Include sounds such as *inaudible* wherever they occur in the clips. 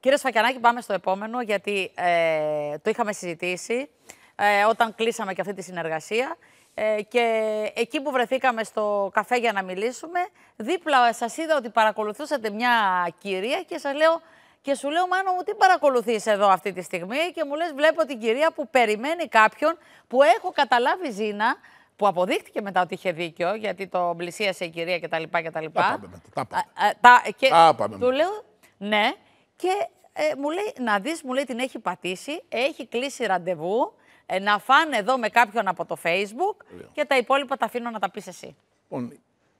Κύριε Σφακιανάκη, πάμε στο επόμενο, γιατί ε, το είχαμε συζητήσει ε, όταν κλείσαμε και αυτή τη συνεργασία. Ε, και εκεί που βρεθήκαμε στο καφέ για να μιλήσουμε, δίπλα σας είδα ότι παρακολουθούσατε μια κυρία και σας λέω... Και σου λέω, Μάνο μου, τι παρακολουθείς εδώ αυτή τη στιγμή και μου λες, βλέπω την κυρία που περιμένει κάποιον που έχω καταλάβει ζήνα, που αποδείχτηκε μετά ότι είχε δίκιο, γιατί το πλησίασε η κυρία κτλ. Τα πάμε Τα τα, πάμε του λέω, ναι, και ε, μου λέει, να δεις, μου λέει την έχει πατήσει, έχει κλείσει ραντεβού, ε, να φάνε εδώ με κάποιον από το Facebook και τα υπόλοιπα τα αφήνω να τα πεις εσύ. Λοιπόν,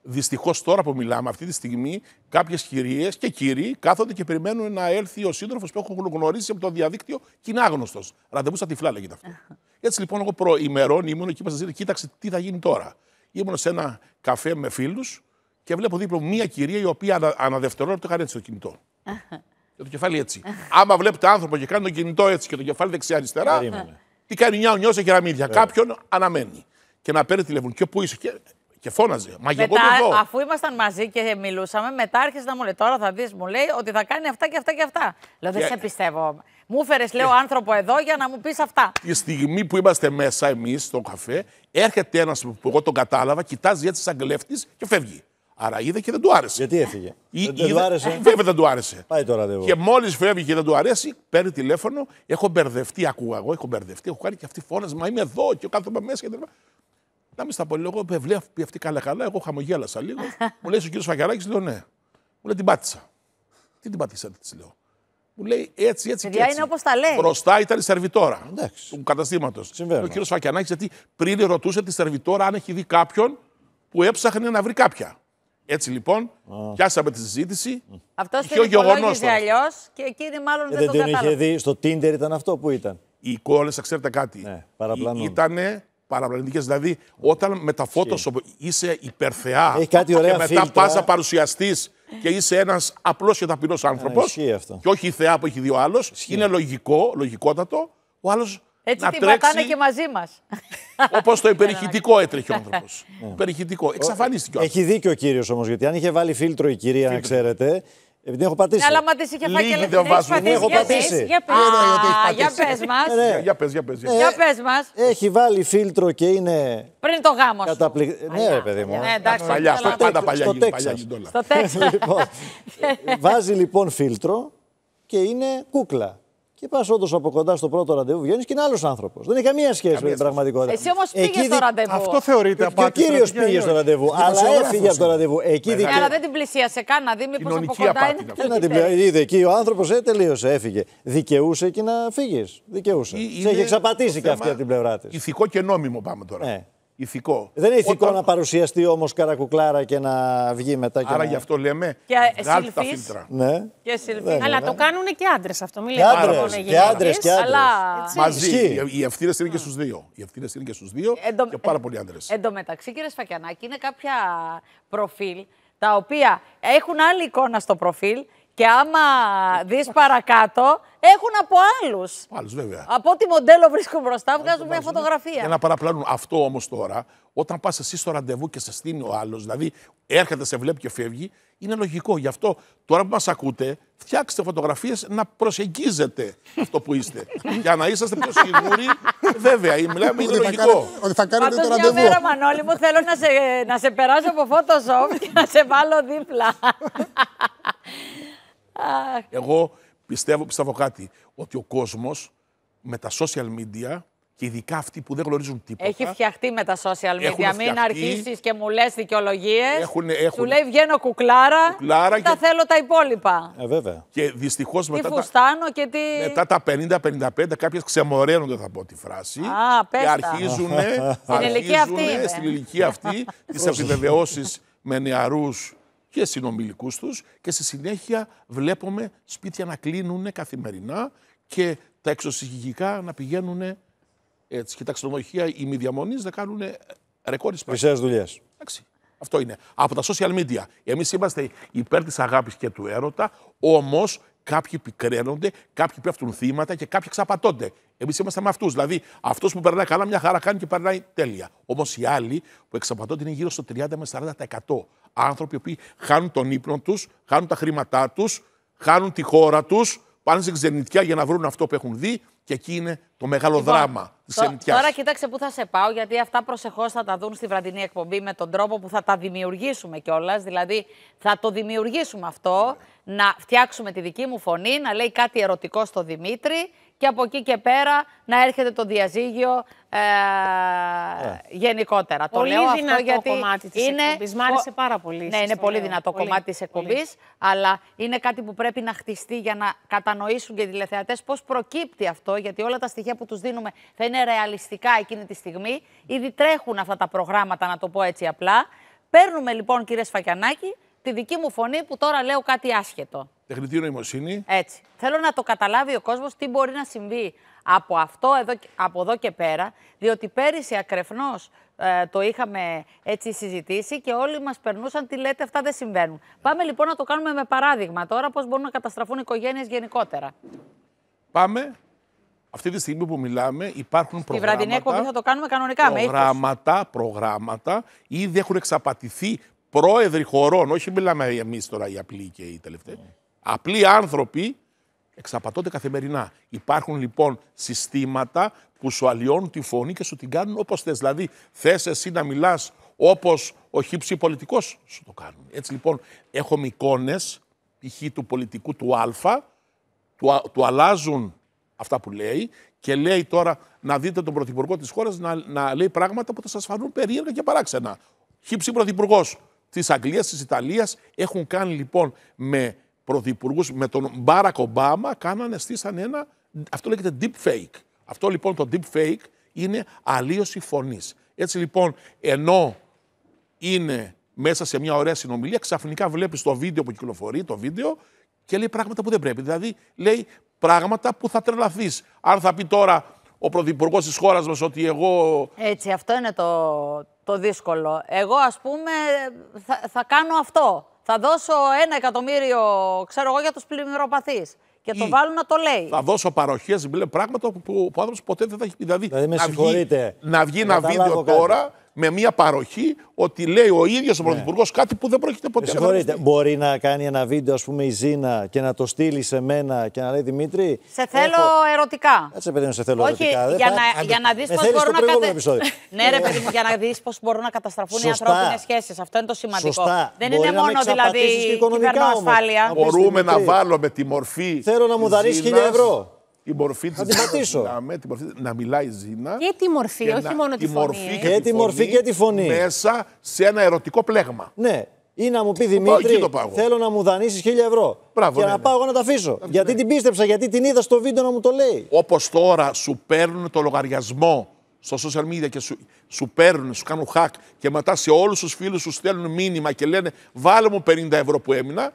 Δυστυχώς τώρα που μιλάμε, αυτή τη στιγμή κάποιες κυρίε και κύριοι κάθονται και περιμένουν να έρθει ο σύντροφος που έχουν γνωρίσει από το διαδίκτυο και είναι άγνωστος. Ραντεβού στα τυφλά λέγεται αυτό. *laughs* Έτσι λοιπόν, εγώ προημερών ήμουν εκεί μέσα, κοίταξε τι θα γίνει τώρα. Ήμουν σε ένα καφέ με φίλους και βλέπω δίπλα μία κυρία η οποία αναδευτερόλεπτο είχαν έτσι το κινητό. *laughs* και το κεφάλι έτσι. Άμα βλέπετε άνθρωπο και κάνει το κινητό έτσι και το κεφάλι δεξιά-αριστερά, τι κάνει ονιό νιώσε κεραμίδια. Κάποιον αναμένει. Και να παίρνει τηλέφωνο. Και πού είσαι. Και, φώναζε. Μα μετά, εγώ Αφού ήμασταν μαζί και μιλούσαμε, μετά άρχισε να μου λέει: Τώρα θα δεις, μου λέει ότι θα κάνει αυτά και αυτά και αυτά. Λέω: Δεν σε πιστεύω. Μου έφερες, λέω, άνθρωπο εδώ για να μου πεις αυτά. Τη στιγμή που είμαστε μέσα εμείς στο καφέ, έρχεται ένας που εγώ τον κατάλαβα, κοιτάζει έτσι σαν κλέφτης και φεύγει. Άρα είδε και δεν του άρεσε. Γιατί έφυγε. Ή, δεν είδε... του άρεσε. Ε, βέβαια δεν του άρεσε. Πάει το ραντεβού. Και μόλις φεύγει και δεν του αρέσει, παίρνει τηλέφωνο. Έχω μπερδευτεί, ακούω εγώ. Έχω μπερδευτεί, έχω κάνει και αυτή φόνε. Μα είμαι εδώ και κάθομαι μέσα και τελικά. Να μην στα πω λίγο, βλέπει αυτή καλά-καλά. Εγώ χαμογέλασα λίγο. μου λέει ο κύριο Φαγκαράκη, λέω ναι. Μου λέει την πάτησα. Τι την πάτησατε, τη λέω. Μου λέει έτσι, έτσι Παιδιά και είναι όπως τα λέει. Μπροστά ήταν η σερβιτόρα του καταστήματος. Ο κύριος Φακιανάκης, γιατί πριν ρωτούσε τη σερβιτόρα αν έχει δει κάποιον που έψαχνε να βρει κάποια. Έτσι λοιπόν, oh. πιάσαμε τη συζήτηση. Αυτός είχε ο γεγονό. αλλιώς και εκείνη μάλλον ε, δεν, δεν τον κατάλαβε. είχε δει. Στο Tinder ήταν αυτό που ήταν. Οι εικόνες, θα ξέρετε κάτι. Ναι, Ήταν παραπλανητικές. Δηλαδή, όταν με τα Photoshop είσαι υπερθεά και μετά πα παρουσιαστή και είσαι ένας απλός και ταπεινός άνθρωπο. Και όχι η θεά που έχει δει ο άλλος. Είναι λογικό, λογικότατο. Ο άλλος. Έτσι να την τρέξει... και μαζί μας. Όπως το υπερηχητικό έτρεχε ο άνθρωπος. *laughs* Ναι. υπερηχητικό. Εξαφανίστηκε. Έχει δίκιο ο κύριος όμως, γιατί αν είχε βάλει φίλτρο η κυρία, να ξέρετε, επειδή έχω πατήσει. Ναι, αλλά μα τι είχε φάει και δεν Έχω πατήσει. Για πε μα. Για ναι, πες για πες, για ε, ε, μας. Έχει βάλει φίλτρο και είναι. Πριν το γάμος. Καταπληκ... Ναι, ρε παιδί μου. Ναι, εντάξει, παλιά, πάντα παλιά στο Τέξας. Στο λοιπόν, ε, Βάζει λοιπόν φίλτρο και είναι κούκλα. Και πας όντως από κοντά στο πρώτο ραντεβού, βγαίνεις και είναι άλλος άνθρωπος. Δεν έχει καμία σχέση με την πραγματικότητα. Εσύ όμως πήγες στο ραντεβού. Αυτό θεωρείται απάντηση. Ε, και ο κύριο πήγε στο ραντεβού, αλλά έφυγε από το ραντεβού. Εκεί δι... Αλλά δεν την πλησίασε καν να δει μήπως από κοντά είναι. Είδε εκεί ο άνθρωπος, ε, τελείωσε, έφυγε. Δικαιούσε και να φύγεις. Δικαιούσε. Ε, Σε έχει εξαπατήσει και αυτή από την πλευρά της. Ηθικό και νόμιμο πάμε τώρα. Ναι ηθικό. Δεν είναι ηθικό Όταν... να παρουσιαστεί όμως καρακουκλάρα και να βγει μετά και Άρα να... γι' αυτό λέμε. Και ε, βγάλτε τα φίλτρα. Ναι. Και αλλά ναι. το κάνουν και άντρες αυτό. Μην λέμε Και άντρε και άντρες. Αλλά... Μαζί. Οι ευθύνε είναι και στους δύο. Οι ευθύνε είναι και στους δύο ε, και πάρα πολλοί άντρες. Ε, εν τω μεταξύ, κύριε Σφακιανάκη, είναι κάποια προφίλ τα οποία έχουν άλλη εικόνα στο προφίλ και άμα δεις παρακάτω, έχουν από άλλους. Άλλους, βέβαια. Από ό,τι μοντέλο βρίσκουν μπροστά, βγάζουν μια φωτογραφία. Για να παραπλάνουν. Αυτό όμως τώρα, όταν πας εσύ στο ραντεβού και σε στείλει ο άλλος, δηλαδή έρχεται, σε βλέπει και φεύγει, είναι λογικό. Γι' αυτό τώρα που μας ακούτε, φτιάξτε φωτογραφίες να προσεγγίζετε αυτό που είστε. *laughs* Για να είσαστε πιο σίγουροι, βέβαια. Μιλάμε, είναι λογικό. Ότι θα κάνετε το ραντεβού. Μια μέρα, Μανώλη μου, θέλω να σε, να σε περάσω από Photoshop και να σε βάλω δίπλα. *laughs* Εγώ πιστεύω, πιστεύω κάτι, ότι ο κόσμος, με τα social media και ειδικά αυτοί που δεν γνωρίζουν τίποτα. Έχει φτιαχτεί με τα social media. Μην αρχίσεις και μου λες δικαιολογίες. Σου λέει βγαίνω κουκλάρα. κουκλάρα και... Τα θέλω τα υπόλοιπα. Ε, βέβαια. Και δυστυχώς μετά. Τι φουστάνω τα... και τι. Μετά τα 50-55 κάποιε ξεμοραίνονται, θα πω τη φράση. Α, Και αρχίζουν. στην ηλικία αυτή. Στην ηλικία αυτή *laughs* τις επιβεβαιώσεις με νεαρούς και συνομιλικούς τους και στη συνέχεια βλέπουμε σπίτια να κλείνουν καθημερινά και τα εξωσυγικά να πηγαίνουν έτσι. Και τα ξενοδοχεία, οι μη να κάνουν ε, ρεκόρ εισπράξης. δουλειέ. δουλειές. Εντάξει. Αυτό είναι. Από τα social media. Εμείς είμαστε υπέρ της αγάπης και του έρωτα, όμως Κάποιοι πικραίνονται, κάποιοι πέφτουν θύματα και κάποιοι ξαπατώνται. Εμείς είμαστε με αυτούς. Δηλαδή, αυτός που περνάει καλά, μια χαρά κάνει και περνάει τέλεια. Όμως οι άλλοι που εξαπατώνται είναι γύρω στο 30 με 40%. Άνθρωποι που χάνουν τον ύπνο τους, χάνουν τα χρήματά τους, χάνουν τη χώρα τους, πάνε σε ξενιτιά για να βρουν αυτό που έχουν δει και εκεί είναι το μεγάλο λοιπόν, δράμα της Εμτιά. Τώρα κοιτάξτε που θα σε πάω, γιατί αυτά προσεχώς θα τα δουν στη βραδινή εκπομπή με τον τρόπο που θα τα δημιουργήσουμε κιόλας. Δηλαδή θα το δημιουργήσουμε αυτό, να φτιάξουμε τη δική μου φωνή, να λέει κάτι ερωτικό στο Δημήτρη και από εκεί και πέρα να έρχεται το διαζύγιο ε, ε. γενικότερα. Πολύ το λέω δυνατό αυτό γιατί κομμάτι της είναι... εκπομπής. Μ' άρεσε πάρα πολύ. Ναι, είναι πολύ δυνατό πολύ. κομμάτι της εκπομπής, αλλά είναι κάτι που πρέπει να χτιστεί για να κατανοήσουν και οι τηλεθεατές πώς προκύπτει αυτό γιατί όλα τα στοιχεία που τους δίνουμε θα είναι ρεαλιστικά εκείνη τη στιγμή. Ήδη τρέχουν αυτά τα προγράμματα, να το πω έτσι απλά. Παίρνουμε λοιπόν, κύριε Σφακιανάκη, τη δική μου φωνή που τώρα λέω κάτι άσχετο. Τεχνητή νοημοσύνη. Έτσι. Θέλω να το καταλάβει ο κόσμος τι μπορεί να συμβεί από αυτό από εδώ και πέρα, διότι πέρυσι ακρεφνώς ε, το είχαμε έτσι συζητήσει και όλοι μας περνούσαν τι λέτε, αυτά δεν συμβαίνουν. Πάμε λοιπόν να το κάνουμε με παράδειγμα τώρα, πώς μπορούν να καταστραφούν οικογένειες γενικότερα. Πάμε αυτή τη στιγμή που μιλάμε υπάρχουν Στη προγράμματα. Τη βραδινή εκπομπή θα το κάνουμε κανονικά με Προγράμματα, προγράμματα, ήδη έχουν εξαπατηθεί πρόεδροι χωρών. Όχι μιλάμε εμείς τώρα οι απλοί και οι τελευταίοι. Mm. Απλοί άνθρωποι εξαπατώνται καθημερινά. Υπάρχουν λοιπόν συστήματα που σου αλλοιώνουν τη φωνή και σου την κάνουν όπως θες. Δηλαδή, θες εσύ να μιλάς όπως ο χύψη πολιτικός σου το κάνουν. Έτσι λοιπόν, έχουμε εικόνες π.χ. του πολιτικού του Α, του, α, του αλλάζουν αυτά που λέει και λέει τώρα να δείτε τον πρωθυπουργό της χώρας να, να λέει πράγματα που θα σας φανούν περίεργα και παράξενα. Χίψη πρωθυπουργός της Αγγλίας, της Ιταλίας έχουν κάνει λοιπόν με πρωθυπουργούς, με τον Μπάρακ Ομπάμα, κάνανε, στήσαν ένα, αυτό λέγεται deep fake. Αυτό λοιπόν το deep fake είναι αλλίωση φωνής. Έτσι λοιπόν, ενώ είναι μέσα σε μια ωραία συνομιλία, ξαφνικά βλέπεις το βίντεο που κυκλοφορεί, το βίντεο και λέει πράγματα που δεν πρέπει. Δηλαδή, λέει πράγματα που θα τρελαθείς. Αν θα πει τώρα ο πρωθυπουργός της χώρας μας ότι εγώ. Έτσι, αυτό είναι το, δύσκολο. Εγώ, ας πούμε, θα, κάνω αυτό. Θα δώσω ένα εκατομμύριο, ξέρω εγώ, για τους πλημμυροπαθείς. Και το βάλω να το λέει. Θα δώσω παροχές, πράγματα που, ο άνθρωπος ποτέ δεν θα έχει πει. Δηλαδή, δηλαδή να βγει, να βγει ένα βίντεο τώρα με μια παροχή ότι λέει ο ίδιος ο ναι. Πρωθυπουργός κάτι που δεν πρόκειται ποτέ να κάνει. μπορεί να κάνει ένα βίντεο, ας πούμε, η Ζήνα και να το στείλει σε μένα και να λέει Δημήτρη. Σε θέλω έχω... ερωτικά. Έτσι, παιδί μου, σε θέλω ερωτικά. Για, να, *laughs* ναι, για να δεις πώ μπορούν να καταστραφούν. ναι, για να δεις πώς μπορούν να καταστραφούν οι ανθρώπινες σχέσεις. Αυτό είναι το σημαντικό. Σωστά. Δεν είναι μόνο δηλαδή η ασφάλεια. Μπορούμε να βάλουμε τη μορφή. Θέλω να μου δανείς χίλια ευρώ η μορφή της Ζήνα. τη μορφή, να μιλάει η Ζήνα. Και τη μορφή, και όχι να, μόνο τη Φωνή. Και, και τη μορφή και τη φωνή. Μέσα σε ένα ερωτικό πλέγμα. Ναι. Ή να μου πει Δημήτρη, θέλω να μου δανείσεις χίλια ευρώ. Μπράβο, και ναι, να πάω εγώ να τα αφήσω. Ναι. γιατί την πίστεψα, γιατί την είδα στο βίντεο να μου το λέει. Όπως τώρα σου παίρνουν το λογαριασμό στο social media και σου, σου παίρνουν, σου κάνουν hack και μετά σε όλους τους φίλους σου στέλνουν μήνυμα και λένε βάλε μου 50 ευρώ που έμεινα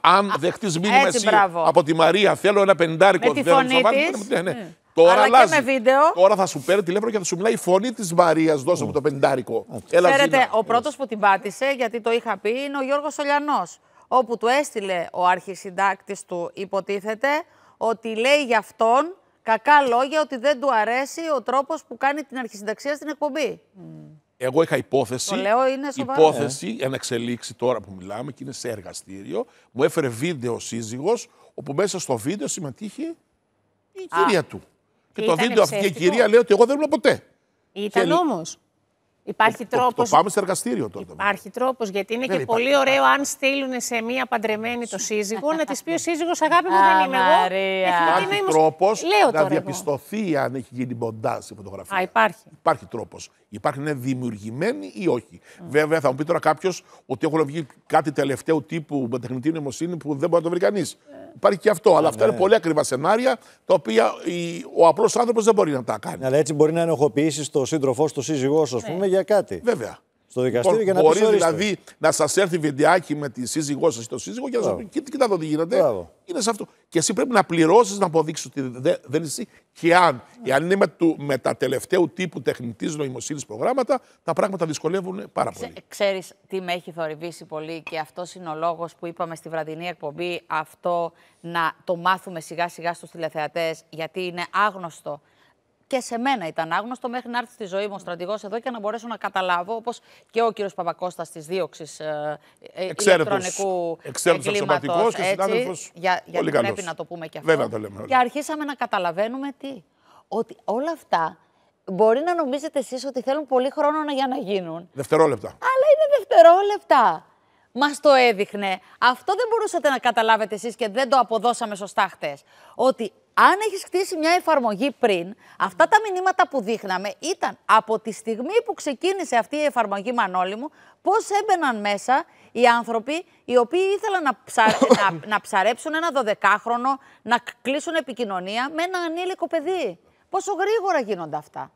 αν δεχτεί μήνυμα εσύ από τη Μαρία, θέλω ένα πεντάρικο. Με τη φωνή της. ναι, ναι. Ε. Τώρα Αλλά Και με βίντεο. Τώρα θα σου παίρνει τηλέφωνο και θα σου μιλάει η φωνή της Μαρίας. Δώσε μου το πεντάρικο. Έλα, Ξέρετε, ο πρώτος που την πάτησε, γιατί το είχα πει, είναι ο Γιώργος Ολιανό. Όπου του έστειλε ο αρχισυντάκτης του, υποτίθεται, ότι λέει για αυτόν κακά λόγια ότι δεν του αρέσει ο τρόπος που κάνει την αρχισυνταξία στην εκπομπή. Mm. Εγώ είχα υπόθεση. Το λέω είναι σοβαρό. Υπόθεση, ένα εξελίξει τώρα που μιλάμε και είναι σε εργαστήριο. Μου έφερε βίντεο ο σύζυγος, όπου μέσα στο βίντεο συμμετείχε η κυρία του. Και, το βίντεο αυτή η κυρία λέει ότι εγώ δεν βλέπω ποτέ. Ήταν όμως. Υπάρχει τρόπο. «Ε, το, το πάμε σε εργαστήριο τότε. Υπάρχει τρόπος, γιατί είναι και πολύ ωραίο αν στείλουν σε μία παντρεμένη το σύζυγο να της πει ο σύζυγος Αγάπη μου δεν είμαι εγώ. Υπάρχει τρόπο να διαπιστωθεί αν έχει γίνει μοντά στη φωτογραφία. Α, υπάρχει. Υπάρχει τρόπος. Υπάρχουν είναι δημιουργημένοι ή όχι. Βέβαια, θα μου πει τώρα κάποιος ότι έχουν βγει κάτι τελευταίο τύπου με τεχνητή νοημοσύνη που δεν μπορεί να το βρει κανείς. Υπάρχει και αυτό. Αλλά αυτά είναι ναι. πολύ ακριβά σενάρια τα οποία η, ο απλός άνθρωπος δεν μπορεί να τα κάνει. Ναι, αλλά έτσι μπορεί να ενοχοποιήσεις το σύντροφό, τον σύζυγό ας ναι. πούμε, για κάτι. Βέβαια στο δικαστήριο για να Μπορεί δηλαδή να σας έρθει βιντεάκι με τη σύζυγό σας ή το σύζυγο και να σα πει: Κοιτά εδώ τι γίνεται. Είναι σε αυτό. Και εσύ πρέπει να πληρώσεις να αποδείξεις ότι δεν είσαι. Και αν, εάν είναι με, του, με τα τελευταίου τύπου τεχνητής νοημοσύνης προγράμματα, τα πράγματα δυσκολεύουν πάρα πολύ. Ξέρεις τι με έχει θορυβήσει πολύ και αυτός είναι ο λόγος που είπαμε στη βραδινή εκπομπή αυτό να το μάθουμε σιγά σιγά στους τηλεθεατές, γιατί είναι άγνωστο και σε μένα ήταν άγνωστο μέχρι να έρθει στη ζωή μου ο στρατηγός εδώ και να μπορέσω να καταλάβω, όπως και ο κύριος Παπακώστα της δίωξης ε, ε ηλεκτρονικού εγκλήματο. Για, γιατί πρέπει να το πούμε και αυτό. Βέβαια, το λέμε, και αρχίσαμε να καταλαβαίνουμε τι. Ότι όλα αυτά μπορεί να νομίζετε εσείς ότι θέλουν πολύ χρόνο για να γίνουν. Δευτερόλεπτα. Αλλά είναι δευτερόλεπτα. Μας το έδειχνε. Αυτό δεν μπορούσατε να καταλάβετε εσείς και δεν το αποδώσαμε σωστά χτες. Ότι αν έχεις χτίσει μια εφαρμογή πριν, αυτά τα μηνύματα που δείχναμε ήταν από τη στιγμή που ξεκίνησε αυτή η εφαρμογή Μανώλη μου, πώς έμπαιναν μέσα οι άνθρωποι οι οποίοι ήθελαν να, *coughs* να, να ψαρέψουν ένα 12χρονο, να κλείσουν επικοινωνία με ένα ανήλικο παιδί. Πόσο γρήγορα γίνονται αυτά.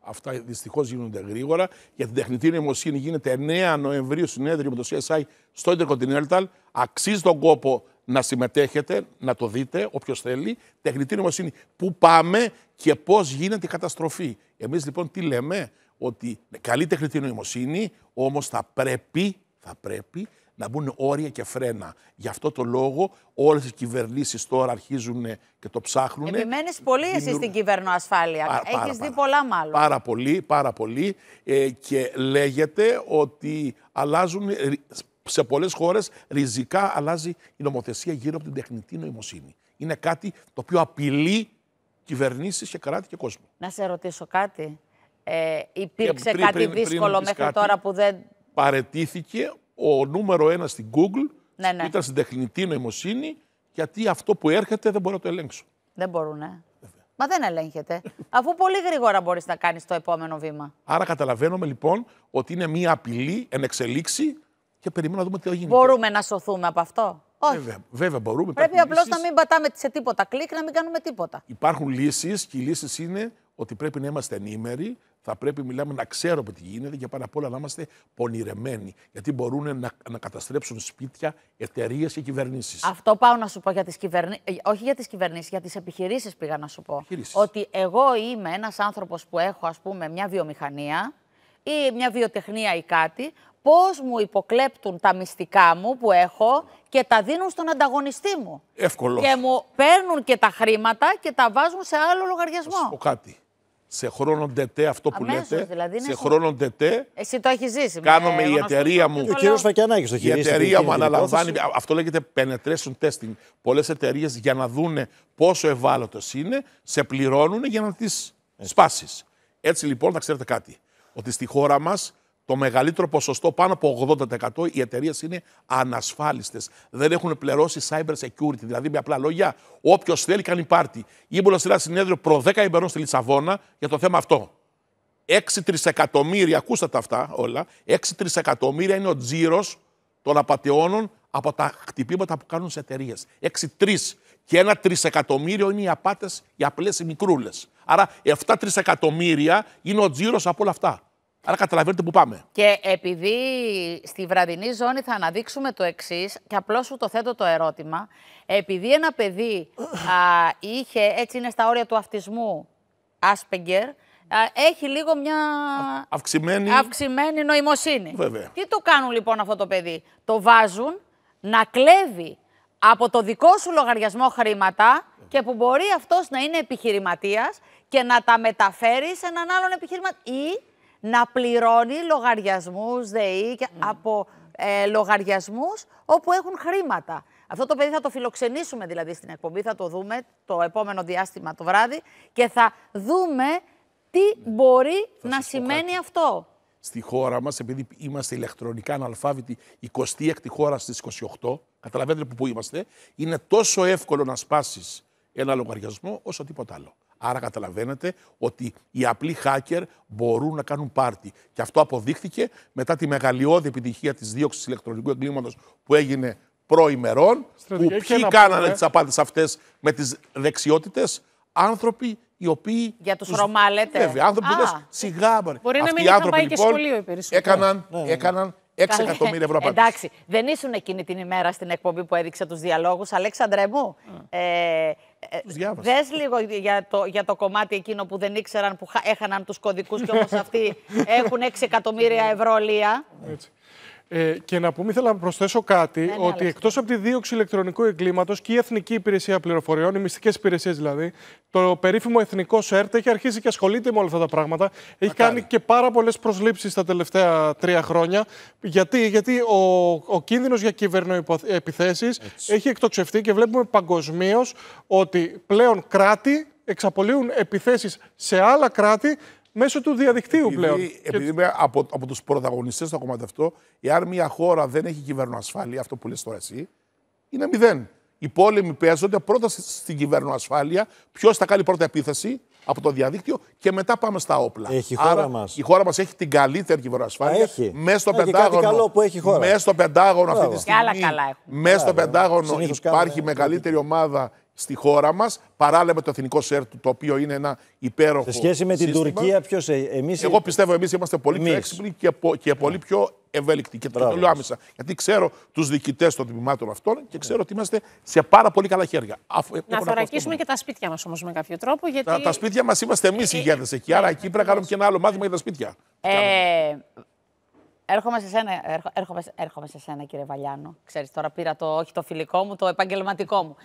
Αυτά δυστυχώς γίνονται γρήγορα. Για την τεχνητή νοημοσύνη γίνεται 9 Νοεμβρίου συνέδριο με το CSI στο Intercontinental. Αξίζει τον κόπο να συμμετέχετε, να το δείτε, όποιος θέλει. Τεχνητή νοημοσύνη. Πού πάμε και πώς γίνεται η καταστροφή. Εμείς λοιπόν τι λέμε, ότι ναι, καλή τεχνητή νοημοσύνη, όμως θα πρέπει, θα πρέπει να μπουν όρια και φρένα. Γι' αυτό το λόγο όλες οι κυβερνήσεις τώρα αρχίζουν και το ψάχνουν. Επιμένεις πολύ εσύ στην κυβερνοασφάλεια. Έχει δει πολλά, μάλλον. Πάρα πολύ, πάρα πολύ. Ε, και λέγεται ότι αλλάζουν σε πολλές χώρες ριζικά αλλάζει η νομοθεσία γύρω από την τεχνητή νοημοσύνη. Είναι κάτι το οποίο απειλεί κυβερνήσεις και κράτη και κόσμο. Να σε ρωτήσω κάτι. Ε, υπήρξε ε, πριν, κάτι δύσκολο πριν, μέχρι τώρα που δεν... Παρετήθηκε ο νούμερο ένας στην Google, ναι, ναι. ήταν στην τεχνητή νοημοσύνη, γιατί αυτό που έρχεται δεν μπορώ να το ελέγξω. Δεν μπορούν, ναι. Μα δεν ελέγχεται. Αφού πολύ γρήγορα μπορείς να κάνεις το επόμενο βήμα. Άρα καταλαβαίνουμε λοιπόν ότι είναι μία απειλή εν εξελίξη και περιμένουμε να δούμε τι θα γίνει. Μπορούμε να σωθούμε από αυτό. Όχι. Βέβαια, βέβαια μπορούμε. Πρέπει απλώς να μην πατάμε σε τίποτα κλικ, να μην κάνουμε τίποτα. Υπάρχουν λύσεις και οι λύσεις είναι ότι πρέπει να είμαστε ενήμεροι, θα πρέπει μιλάμε να ξέρουμε τι γίνεται και πάνω απ' όλα να είμαστε πονηρεμένοι. Γιατί μπορούν να, να καταστρέψουν σπίτια, εταιρείες και κυβερνήσεις. Αυτό πάω να σου πω για τις κυβερνήσει. Όχι για τις κυβερνήσεις, για τις επιχειρήσεις πήγα να σου πω. Ότι εγώ είμαι ένας άνθρωπος που έχω, ας πούμε, μια βιομηχανία ή μια βιοτεχνία ή κάτι πώς μου υποκλέπτουν τα μυστικά μου που έχω και τα δίνουν στον ανταγωνιστή μου. Εύκολος. Και μου παίρνουν και τα χρήματα και τα βάζουν σε άλλο λογαριασμό. Θα πω κάτι. Σε χρόνο ντετέ αυτό που Αμέσως, λέτε. Δηλαδή, σε χρόνο ντετέ. Εσύ το έχεις ζήσει. με η εταιρεία μου. Ο κύριος Φακιανάκης το έχει Η εταιρεία μου αναλαμβάνει. Αυτό λέγεται penetration testing. Πολλές εταιρείες για να δούνε πόσο ευάλωτος είναι, σε πληρώνουν για να τις σπάσεις. Έτσι λοιπόν θα ξέρετε κάτι. Ότι στη χώρα μας το μεγαλύτερο ποσοστό, πάνω από 80% οι εταιρείες είναι ανασφάλιστες. Δεν έχουν πληρώσει cyber security. Δηλαδή, με απλά λόγια, όποιος θέλει κάνει πάρτι. Ήμουν σε ένα συνέδριο προ 10 ημερών στη Λισαβόνα για το θέμα αυτό. 6 τρισεκατομμύρια, τα αυτά όλα, 6 τρισεκατομμύρια είναι ο τζίρος των απαταιώνων από τα χτυπήματα που κάνουν σε εταιρείες. τρεις. Και ένα τρισεκατομμύριο είναι οι απάτες, οι απλές οι μικρούλες. Άρα 7 τρισεκατομμύρια είναι ο τζίρος από όλα αυτά. Άρα καταλαβαίνετε που πάμε. Και επειδή στη βραδινή ζώνη θα αναδείξουμε το εξής, και απλώς σου το θέτω το ερώτημα. Επειδή ένα παιδί είχε, έτσι είναι στα όρια του αυτισμού, Άσπεγκερ, έχει λίγο μια αυξημένη... αυξημένη νοημοσύνη. Βέβαια. Τι το κάνουν λοιπόν αυτό το παιδί. Το βάζουν να κλέβει από το δικό σου λογαριασμό χρήματα και που μπορεί αυτός να είναι επιχειρηματίας και να τα μεταφέρει σε έναν άλλον επιχειρηματία ή να πληρώνει λογαριασμούς ΔΕΗ από ε, λογαριασμούς όπου έχουν χρήματα. Αυτό το παιδί θα το φιλοξενήσουμε δηλαδή στην εκπομπή, θα το δούμε το επόμενο διάστημα το βράδυ και θα δούμε τι ναι. μπορεί να σημαίνει αυτό. Στη χώρα μας, επειδή είμαστε ηλεκτρονικά αναλφάβητοι, 26η χώρα στις 28, καταλαβαίνετε που πού είμαστε, είναι τόσο εύκολο να σπάσεις ένα λογαριασμό όσο τίποτα άλλο. Άρα καταλαβαίνετε ότι οι απλοί hacker μπορούν να κάνουν πάρτι. Και αυτό αποδείχθηκε μετά τη μεγαλειώδη επιτυχία της δίωξης ηλεκτρονικού εγκλήματος που έγινε προημερών, που ποιοι κάνανε τις απάντες αυτές με τις δεξιότητες, άνθρωποι οι οποίοι. Για τους... Ρωμά, λέτε. Βέβαια, άνθρωποι που σιγά μπορεί. Μπορεί να μην είχαν πάει λοιπόν, και σχολείο οι Έκαναν, ναι, ναι, ναι. έκαναν 6 εκατομμύρια ευρώ απάντηση. Εντάξει, δεν ήσουν εκείνη την ημέρα στην εκπομπή που έδειξε τους διαλόγους, Αλέξανδρε μου. Ε, ε, δες λίγο για το, για το κομμάτι εκείνο που δεν ήξεραν, που έχαναν τους κωδικούς και όμως αυτοί *laughs* έχουν 6 εκατομμύρια ευρώ λία. Ε, και να πούμε, ήθελα να προσθέσω κάτι, ναι, ναι, ότι εκτός από τη δίωξη ηλεκτρονικού εγκλήματος και η Εθνική Υπηρεσία Πληροφοριών, οι μυστικές υπηρεσίες δηλαδή, το περίφημο Εθνικό ΣΕΡΤ έχει αρχίσει και ασχολείται με όλα αυτά τα πράγματα. Έχει κάνει και πάρα πολλές προσλήψεις τα τελευταία τρία χρόνια. Γιατί, γιατί ο, ο κίνδυνος για κυβερνοεπιθέσει έχει εκτοξευτεί και βλέπουμε παγκοσμίως ότι πλέον κράτη εξαπολύουν επιθέσεις σε άλλα κράτη μέσω του διαδικτύου πλέον. Επειδή και... από, από τους πρωταγωνιστές στο κομμάτι αυτό, εάν μια χώρα δεν έχει κυβερνοασφάλεια, αυτό που λες τώρα εσύ, είναι μηδέν. Οι πόλεμοι παίζονται πρώτα στην κυβερνοασφάλεια. Ποιος θα κάνει πρώτα επίθεση από το διαδίκτυο και μετά πάμε στα όπλα. Έχει η χώρα μα. μας. Η χώρα μας έχει την καλύτερη κυβερνοασφάλεια. Έχει. Μέσα στο πεντάγωνο. Κάτι καλό που έχει η χώρα. Μέσα στο πεντάγωνο αυτή τη στιγμή. Μέσα στο πεντάγωνο υπάρχει μεγαλύτερη ομάδα στη χώρα μας, παράλληλα με το εθνικό σερτ, το οποίο είναι ένα υπέροχο. Σε σχέση με την Τουρκία, ποιος. Ε, εμείς... Εγώ πιστεύω εμείς είμαστε πολύ πιο έξυπνοι και, πολύ πιο ευέλικτοι. Και το λέω άμεσα. Γιατί ξέρω τους διοικητές των τμήματων αυτών και ξέρω ότι είμαστε σε πάρα πολύ καλά χέρια. να θωρακίσουμε και τα σπίτια μας όμως με κάποιο τρόπο. Γιατί... Τα, σπίτια μας είμαστε εμείς οι ε, ηγέτες εκεί. Ε, άρα εκεί πρέπει να κάνουμε και ένα άλλο μάθημα για τα σπίτια. Έρχομαι σε σένα, έρχομαι, έρχομαι σε σένα κύριε Βαλιάνο. Ξέρεις, τώρα πήρα το, όχι το φιλικό μου, το επαγγελματικό μου.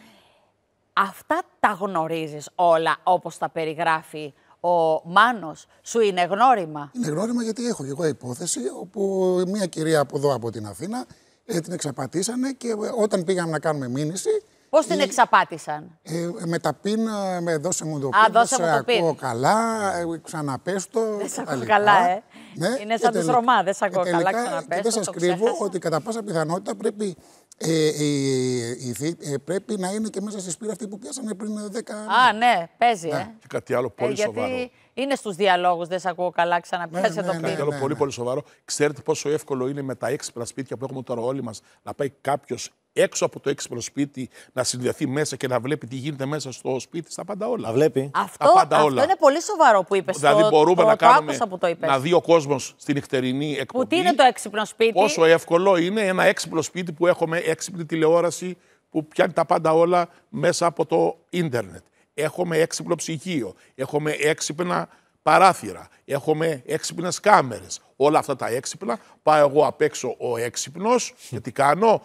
Αυτά τα γνωρίζεις όλα όπως τα περιγράφει ο Μάνος. Σου είναι γνώριμα. Είναι γνώριμα γιατί έχω και εγώ υπόθεση όπου μια κυρία από εδώ από την Αθήνα ε, την εξαπατήσανε και ε, όταν πήγαμε να κάνουμε μήνυση Πώς την εξαπάτησαν. Ε, με τα πίν, ε, με δώσε μου το πίν. Α, δώσε μου το πίν. Ακούω καλά, ξαναπέστω. ξαναπέστο. Δεν σ' ακούω καλά, ε. Ναι, είναι σαν τους Ρωμά, δεν σ' ακούω καλά, ξαναπέστο. Και δεν σας κρύβω ότι κατά πάσα πιθανότητα πρέπει ε, ε, ε, πρέπει να είναι και μέσα στη σπήρα αυτή που πιάσαμε πριν 10 Α, ναι, παίζει. Ναι. Ε. Και κάτι άλλο πολύ γιατί σοβαρό. Είναι στους διαλόγους, δεν σε ακούω καλά, ξαναπιάσε ναι, το ναι, πίσω. Κάτι άλλο ναι, πολύ, πολύ σοβαρό. Ξέρετε πόσο εύκολο είναι με τα έξυπνα σπίτια που έχουμε τώρα όλοι μας να πάει κάποιος έξω από το έξυπνο σπίτι, να συνδεθεί μέσα και να βλέπει τι γίνεται μέσα στο σπίτι, στα πάντα όλα. βλέπει. Αυτό, τα πάντα αυτό όλα. είναι πολύ σοβαρό που είπες. Δηλαδή, μπορούμε το, να το κάνουμε. Που το Να δει ο κόσμος στη νυχτερινή εκπομπή. Που τι είναι το έξυπνο σπίτι. Πόσο εύκολο είναι ένα έξυπνο σπίτι που έχουμε έξυπνη τηλεόραση που πιάνει τα πάντα όλα μέσα από το ίντερνετ. Έχουμε έξυπνο ψυγείο. Έχουμε έξυπνα παράθυρα, έχουμε έξυπνες κάμερες. Όλα αυτά τα έξυπνα. Πάω εγώ απ' έξω ο έξυπνος και τι κάνω.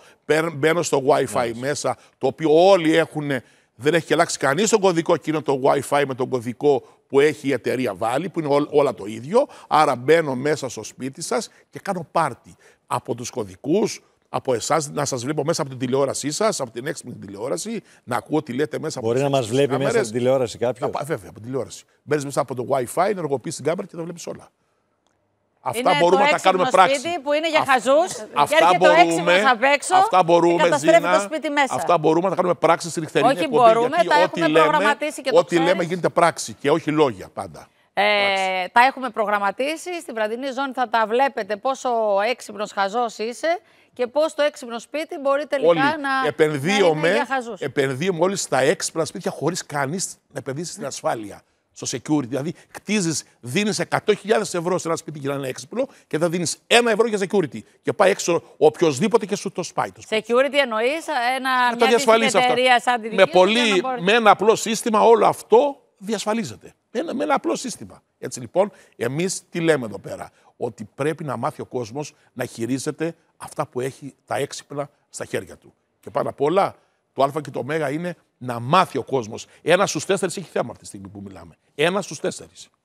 Μπαίνω στο WiFi μέσα, το οποίο όλοι έχουν. Δεν έχει αλλάξει κανείς τον κωδικό εκείνο το WiFi με τον κωδικό που έχει η εταιρεία βάλει, που είναι όλα το ίδιο. Άρα μπαίνω μέσα στο σπίτι σας και κάνω πάρτι. Από τους κωδικούς, από εσάς να σας βλέπω μέσα από την τηλεόρασή σας, από την έξυπνη τηλεόραση, να ακούω τι λέτε μέσα Μπορεί από Μπορεί να μας βλέπει μέσα από την τηλεόραση κάποιος. Α, βέβαια, από την τηλεόραση. Μπαίνεις μέσα από το WiFi, ενεργοποιείς την κάμερα και τα βλέπεις όλα. Αυτά είναι μπορούμε να τα κάνουμε πράξη. Σπίτι που είναι για χαζού. Αυτά, μπορούμε. Απ έξω, αυτά μπορούμε. Ζήνα, το σπίτι μέσα. Αυτά μπορούμε να τα κάνουμε πράξη στην νυχτερινή Όχι εκπομπή. Μπορούμε, τα ό,τι έχουμε προγραμματίσει και το Ό,τι λέμε γίνεται πράξη και όχι λόγια πάντα. Ε, τα έχουμε προγραμματίσει. Στην βραδινή ζώνη θα τα βλέπετε πόσο έξυπνος χαζός είσαι και πώς το έξυπνο σπίτι μπορεί τελικά να. Επενδύομαι, επενδύομαι όλοι στα έξυπνα σπίτια χωρίς κανείς να επενδύσει στην ασφάλεια. Στο security. Δηλαδή, χτίζει, δίνει 100.000 ευρώ σε ένα σπίτι για ένα έξυπνο και θα δίνεις ένα ευρώ για security. Και πάει έξω οποιοδήποτε και σου το σπάει. Το security εννοείς ένα μια εταιρεία σαν με, πολύ, με ένα απλό σύστημα όλο αυτό διασφαλίζεται. Με ένα, με ένα απλό σύστημα. Έτσι λοιπόν, εμείς τι λέμε εδώ πέρα. Ότι πρέπει να μάθει ο κόσμος να χειρίζεται αυτά που έχει τα έξυπνα στα χέρια του. Και πάνω απ' όλα, το Α και το Ω είναι να μάθει ο κόσμος. Ένας στους τέσσερις έχει θέμα αυτή τη στιγμή που μιλάμε. Ένας στους τέσσερις.